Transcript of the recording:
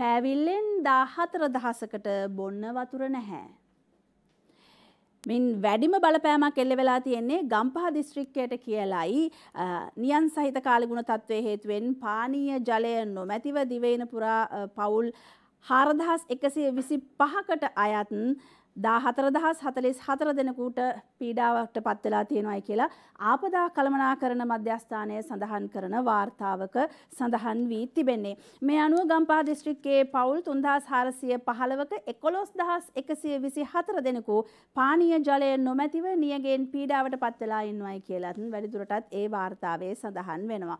පෑවිල්ලෙන් 14000කට බොන්න වතුර නැහැ. මින් වැඩිම බලපෑමක් එල්ල වෙලා තියෙන්නේ ගම්පහ දිස්ත්‍රික්කයට කියලයි නියන් සහිත කාලගුණ තත්ත්වය හේතුවෙන් පානීය ජලය නොමැතිව දිවයින පුරා පවුල් හාරදහස් එකසිය විසි පහකට අයත් 14044 දෙනෙකුට පීඩාවට පත් වෙලා තියෙනවායි කියලා ආපදා කළමනාකරණ මධ්‍යස්ථානය සඳහන් කරන වාර්තාවක සඳහන් වී තිබෙන්නේ. මේ අනුව ගම්පහ දිස්ත්‍රික්කයේ පවුල් 3415ක 11124 දෙනෙකු පානීය ජලය නොමැතිව නියගෙන් පීඩාවට පත් වෙලා ඉන්නවායි කියලත් වැඩිදුරටත් ඒ වාර්තාවේ සඳහන් වෙනවා.